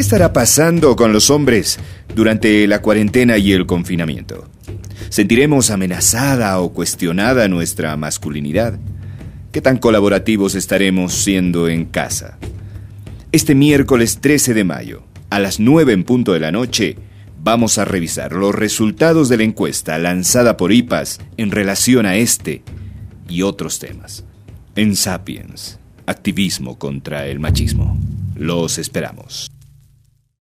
¿Qué estará pasando con los hombres durante la cuarentena y el confinamiento? ¿Sentiremos amenazada o cuestionada nuestra masculinidad? ¿Qué tan colaborativos estaremos siendo en casa? Este miércoles 13 de mayo, a las 9 en punto de la noche, vamos a revisar los resultados de la encuesta lanzada por IPAS en relación a este y otros temas. En Sapiens, activismo contra el machismo. Los esperamos.